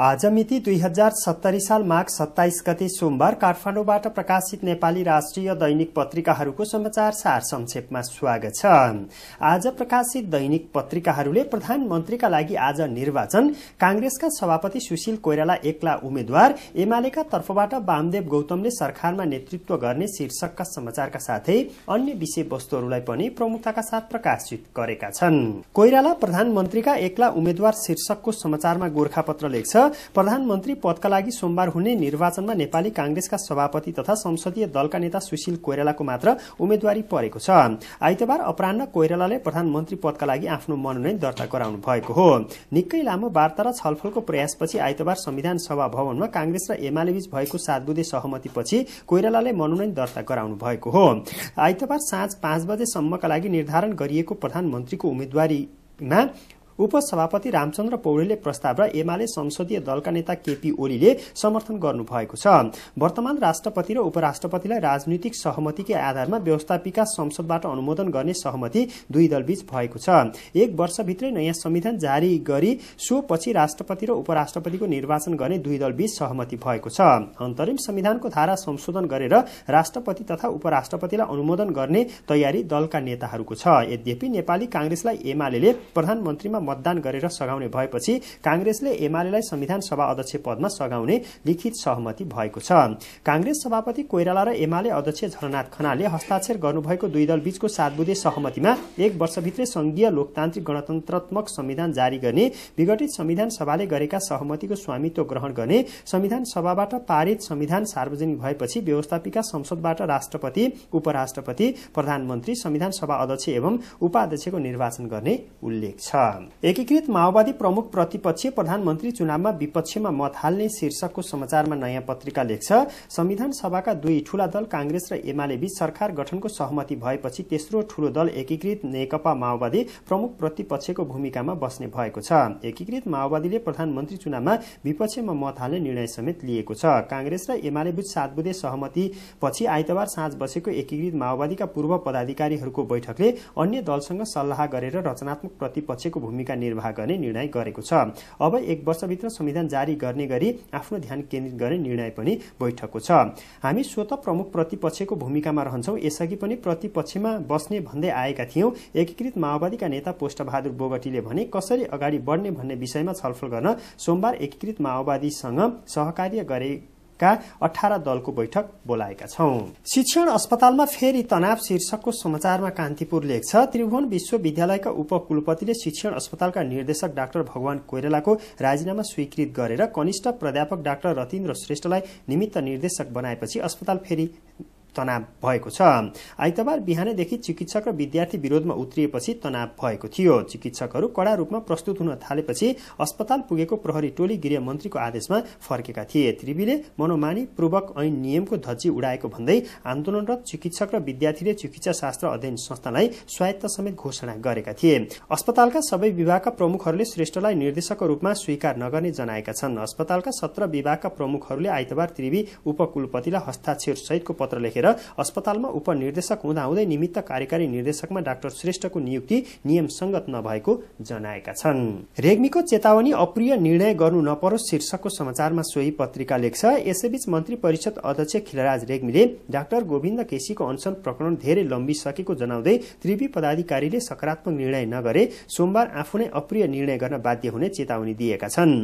आज मिति दुई हजार सत्तरी साल माघ सत्ताइस गते सोमबार काठमाडौँबाट प्रकाशित नेपाली राष्ट्रिय दैनिक पत्रिकाहरूको समाचार सार संक्षेपमा स्वागत छ आज प्रकाशित दैनिक पत्रिकाहरूले प्रधानमन्त्रीका लागि आज निर्वाचन कांग्रेसका सभापति सुशील कोइराला एक्ला उम्मेद्वार एमालेका तर्फबाट वामदेव गौतमले सरकारमा नेतृत्व गर्ने शीर्षकका समाचारका साथै अन्य विषयवस्तुहरूलाई पनि प्रमुखताका साथ प्रकाशित गरेका छन् कोइराला प्रधानमन्त्रीका एक्ला उम्मेद्वार शीर्षकको समाचारमा गोर्खापत्र लेख्छ प्रधानमन्त्री पदका लागि सोमबार हुने निर्वाचनमा नेपाली कांग्रेसका सभापति तथा संसदीय दलका नेता सुशील कोइरालाको मात्र उम्मेद्वारी परेको छ आइतबार अपरान्न कोइरालाले प्रधानमन्त्री पदका लागि आफ्नो मनोनयन दर्ता गराउनु भएको हो निकै लामो वार्ता र छलफलको प्रयासपछि आइतबार संविधान सभा भवनमा कांग्रेस र एमालेबीच भएको सात बुधे सहमतिपछि कोइरालाले मनोनयन दर्ता गराउनु भएको हो आइतबार साँझ पाँच बजेसम्मका लागि निर्धारण गरिएको प्रधानमन्त्रीको उम्मेद्वारीमा उपसभापति रामचन्द्र पौडेलले प्रस्ताव र एमाले संसदीय दलका नेता केपी ओलीले समर्थन गर्नुभएको छ वर्तमान राष्ट्रपति र उपराष्ट्रपतिलाई राजनीतिक सहमतिकै आधारमा व्यवस्थापिका संसदबाट अनुमोदन गर्ने सहमति दुई दलबीच भएको छ एक वर्षभित्रै नयाँ संविधान जारी गरी सो पछि राष्ट्रपति र उपराष्ट्रपतिको निर्वाचन गर्ने दुई दलबीच सहमति भएको छ अन्तरिम संविधानको धारा संशोधन गरेर राष्ट्रपति तथा उपराष्ट्रपतिलाई अनुमोदन गर्ने तयारी दलका नेताहरूको छ यद्यपि नेपाली काङ्ग्रेसलाई एमाले प्रधानमन्त्रीमा मतदान गरेर सघाउने भएपछि काँग्रेसले एमालेलाई संविधान सभा अध्यक्ष पदमा सघाउने लिखित सहमति भएको छ काङ्ग्रेस सभापति कोइराला र एमाले अध्यक्ष झरनाथ खनाले हस्ताक्षर गर्नुभएको दुई दल बीचको सातबुधे सहमतिमा एक वर्षभित्रै संघीय लोकतान्त्रिक गणतन्त्रात्मक संविधान जारी गर्ने विघटित संविधान सभाले गरेका सहमतिको स्वामित्व ग्रहण गर्ने संविधान सभाबाट पारित संविधान सार्वजनिक भएपछि व्यवस्थापिका संसदबाट राष्ट्रपति उपराष्ट्रपति प्रधानमन्त्री संविधान सभा अध्यक्ष एवं उपाध्यक्षको निर्वाचन गर्ने उल्लेख छ एकीकृत माओवादी प्रमुख प्रतिपक्ष प्रधानमन्त्री चुनावमा विपक्षमा मत हाल्ने शीर्षकको समाचारमा नयाँ पत्रिका लेख्छ संविधान सभाका दुई ठूला दल कांग्रेस र एमाले बीच सरकार गठनको सहमति भएपछि तेस्रो ठूलो दल एकीकृत नेकपा माओवादी प्रमुख प्रतिपक्षको भूमिकामा बस्ने भएको छ एकीकृत माओवादीले प्रधानमन्त्री चुनावमा विपक्षमा मत हाल्ने निर्णय समेत लिएको छ कांग्रेस र एमाले बीच सात बुधे सहमति आइतबार साँझ बसेको एकीकृत माओवादीका पूर्व पदाधिकारीहरूको बैठकले अन्य दलसँग सल्लाह गरेर रचनात्मक प्रतिपक्षको भूमिका भूमिका निर्वाह गर्ने निर्णय गरेको छ अब एक वर्षभित्र संविधान जारी गर्ने गरी आफ्नो ध्यान केन्द्रित गर्ने निर्णय पनि बैठकको छ हामी स्वत प्रमुख प्रतिपक्षको भूमिकामा रहन्छौँ यसअघि पनि प्रतिपक्षमा बस्ने भन्दै आएका थियौँ एकीकृत माओवादीका नेता पोष्टबहादुर बोगटीले भने कसरी अगाडि बढ्ने भन्ने विषयमा छलफल गर्न सोमबार एकीकृत माओवादीसँग सहकार्य गरे का अठार दलको बैठक बोलाएका छौ शिक्षण अस्पतालमा फेरि तनाव शीर्षकको समाचारमा कान्तिपुर लेख्छ त्रिभुवन विश्वविद्यालयका उपकुलपतिले शिक्षण अस्पतालका निर्देशक डाक्टर भगवान कोइरालाको राजीनामा स्वीकृत गरेर कनिष्ठ प्राध्यापक डाक्टर रतिन्द्र श्रेष्ठलाई निमित्त निर्देशक बनाएपछि अस्पताल फेरि तनाव भएको छ आइतबार बिहानैदेखि चिकित्सक र विद्यार्थी विरोधमा उत्रिएपछि तनाव भएको थियो चिकित्सकहरू कड़ा रूपमा प्रस्तुत हुन थालेपछि अस्पताल पुगेको प्रहरी टोली गृह मन्त्रीको आदेशमा फर्केका थिए त्रिवीले मनोमानी पूर्वक ऐन नियमको धज्जी उडाएको भन्दै आन्दोलनरत चिकित्सक र विद्यार्थीले चिकित्सा शास्त्र अध्ययन संस्थालाई स्वायत्त समेत घोषणा गरेका थिए अस्पतालका सबै विभागका प्रमुखहरूले श्रेष्ठलाई निर्देशकको रूपमा स्वीकार नगर्ने जनाएका छन् अस्पतालका सत्र विभागका प्रमुखहरूले आइतबार त्रिवी उपकुलपतिलाई हस्ताक्षर सहितको पत्र लेखे राखेर अस्पतालमा उपनिर्देशक हुँदाहुँदै निमित्त कार्यकारी निर्देशकमा डाक्टर श्रेष्ठको नियुक्ति नियमसङ्गत नभएको जनाएका छन् रेग्मीको चेतावनी अप्रिय निर्णय गर्नु नपरोस् शीर्षकको समाचारमा सोही पत्रिका लेख्छ यसैबीच मन्त्री परिषद अध्यक्ष खिलराज रेग्मीले डाक्टर गोविन्द केसीको अनसन प्रकरण धेरै लम्बिसकेको जनाउँदै त्रिवी पदाधिकारीले सकारात्मक निर्णय नगरे सोमबार आफू नै अप्रिय निर्णय गर्न बाध्य हुने चेतावनी दिएका छन्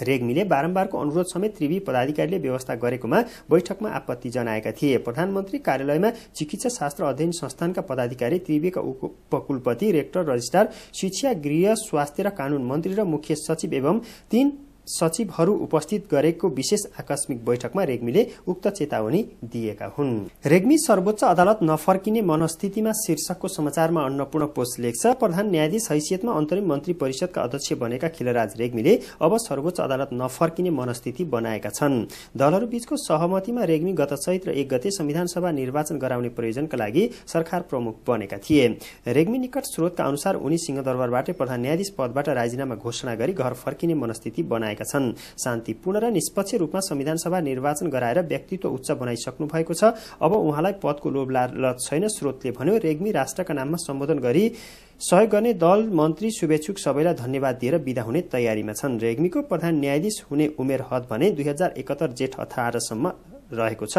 रेग्मीले बारम्बारको अनुरोध समेत त्रिवी पदाधिकारीले व्यवस्था गरेकोमा बैठकमा आपत्ति जनाएका थिए प्रधानमन्त्री कार्यालयमा चिकित्सा शास्त्र अध्ययन संस्थानका पदाधिकारी त्रिवीका उपकुलपति रेक्टर रजिस्ट्रार शिक्षा गृह स्वास्थ्य र कानून मन्त्री र मुख्य सचिव एवं तीन सचिवहरू उपस्थित गरेको विशेष आकस्मिक बैठकमा रेग्मीले उक्त चेतावनी दिएका हुन् रेग्मी सर्वोच्च अदालत नफर्किने मनस्थितिमा शीर्षकको समाचारमा अन्नपूर्ण पोस्ट लेख्छ प्रधान न्यायाधीश हैसियतमा अन्तरिम मन्त्री परिषदका अध्यक्ष बनेका खिलराज रेग्मीले अब सर्वोच्च अदालत नफर्किने मनस्थिति बनाएका छन् बीचको सहमतिमा रेग्मी गत चैत्र एक गते संविधानसभा निर्वाचन गराउने प्रयोजनका लागि सरकार प्रमुख बनेका थिए रेग्मी निकट स्रोतका अनुसार उनी सिंहदरबारबाटै प्रधान न्यायाधीश पदबाट राजीनामा घोषणा गरी घर फर्किने मनस्थिति बनाए जनाएका छन् शान्तिपूर्ण र निष्पक्ष रूपमा संविधान सभा निर्वाचन गराएर व्यक्तित्व उच्च बनाइसक्नु भएको छ अब उहाँलाई पदको लोभ लालच छैन स्रोतले भन्यो रेग्मी राष्ट्रका नाममा सम्बोधन गरी सहयोग गर्ने दल मन्त्री शुभेच्छुक सबैलाई धन्यवाद दिएर विदा हुने तयारीमा छन् रेग्मीको प्रधान न्यायाधीश हुने उमेर हद भने दुई हजार एकहत्तर जेठ अठारसम्म रहेको छ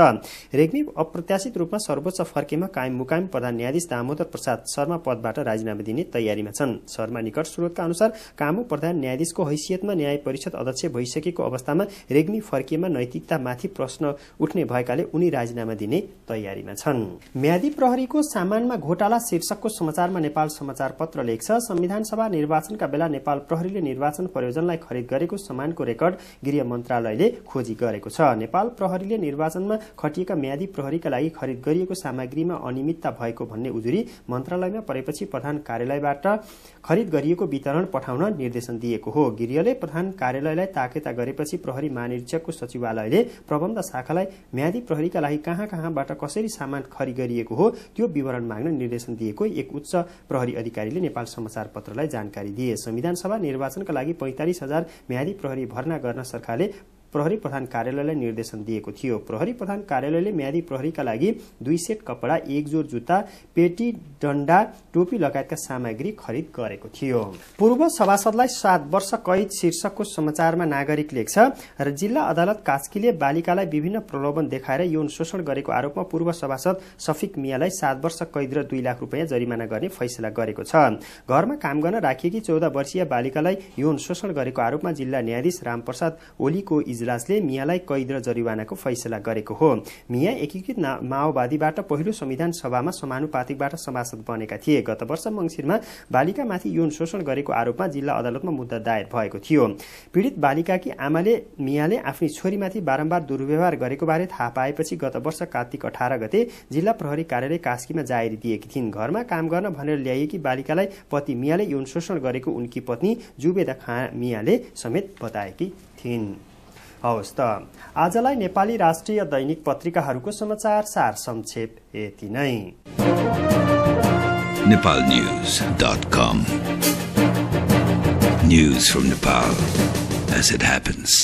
रेग्मी अप्रत्याशित रूपमा सर्वोच्च फर्केमा कायम मुकायम प्रधान न्यायाधीश दामोदर प्रसाद शर्मा पदबाट राजीनामा दिने तयारीमा छन् शर्मा निकट स्रोतका अनुसार कामु प्रधान न्यायाधीशको हैसियतमा न्याय परिषद अध्यक्ष भइसकेको अवस्थामा रेग्मी फर्किएमा नैतिकतामाथि प्रश्न उठ्ने भएकाले उनी राजीनामा दिने तयारीमा छन् म्यादी प्रहरीको सामानमा घोटाला शीर्षकको समाचारमा नेपाल समाचार पत्र लेख्छ संविधान सभा निर्वाचनका बेला नेपाल प्रहरीले निर्वाचन प्रयोजनलाई खरिद गरेको सामानको रेकर्ड गृह मन्त्रालयले खोजी गरेको छ नेपाल प्रहरीले निर्वाचनमा खटिएका म्यादी प्रहरीका लागि खरिद गरिएको सामग्रीमा अनियमितता भएको भन्ने उजुरी मन्त्रालयमा परेपछि प्रधान कार्यालयबाट खरिद गरिएको वितरण पठाउन निर्देशन दिएको हो गिरियले प्रधान कार्यालयलाई ताकेता गरेपछि प्रहरी महानिरीक्षकको सचिवालयले प्रबन्ध शाखालाई म्यादी प्रहरीका लागि कहाँ कहाँबाट कसरी सामान खरिद गरिएको हो त्यो विवरण माग्न निर्देशन दिएको एक उच्च प्रहरी अधिकारीले नेपाल समाचार पत्रलाई जानकारी दिए संविधानसभा निर्वाचनका लागि पैंतालिस हजार म्यादी प्रहरी भर्ना गर्न सरकारले प्रहरी प्रधान कार्यालयलाई निर्देशन दिएको थियो प्रहरी प्रधान कार्यालयले म्यादी प्रहरीका लागि दुई सेट कपडा एक जोर जुत्ता पेटी डन्डा टोपी लगायतका सामग्री खरिद गरेको थियो पूर्व सभासदलाई सात वर्ष कैद शीर्षकको समाचारमा नागरिक लेख्छ र जिल्ला अदालत कास्कीले बालिकालाई विभिन्न प्रलोभन देखाएर यौन शोषण गरेको आरोपमा पूर्व सभासद सफिक मियालाई सात वर्ष कैद र दुई लाख रुपियाँ जरिमाना गर्ने फैसला गरेको छ घरमा काम गर्न राखिएकी चौध वर्षीय बालिकालाई यौन शोषण गरेको आरोपमा जिल्ला न्यायाधीश रामप्रसाद ओलीको इज इजलासले मियालाई कैद र जरिवानाको फैसला गरेको हो मिया एकीकृत माओवादीबाट पहिलो संविधान सभामा समानुपातिकबाट सभासद बनेका थिए गत वर्ष मङ्सिरमा बालिकामाथि यौन शोषण गरेको आरोपमा जिल्ला अदालतमा मुद्दा दायर भएको थियो पीडित बालिकाकी आमाले मियाले आफ्नी छोरीमाथि बारम्बार दुर्व्यवहार गरेको बारे थाहा पाएपछि गत वर्ष कार्तिक अठार गते जिल्ला प्रहरी कार्यालय कास्कीमा जाहेरी दिएकी थिइन् घरमा काम गर्न भनेर ल्याइएकी बालिकालाई पति मियाले यौन शोषण गरेको उनकी पत्नी जुबेदा खाँ मियाले समेत बताएकी थिइन् हवस् त आजलाई नेपाली राष्ट्रिय दैनिक पत्रिकाहरूको समाचार सार संक्षेप यति नै Nepal news dot com news from Nepal as it happens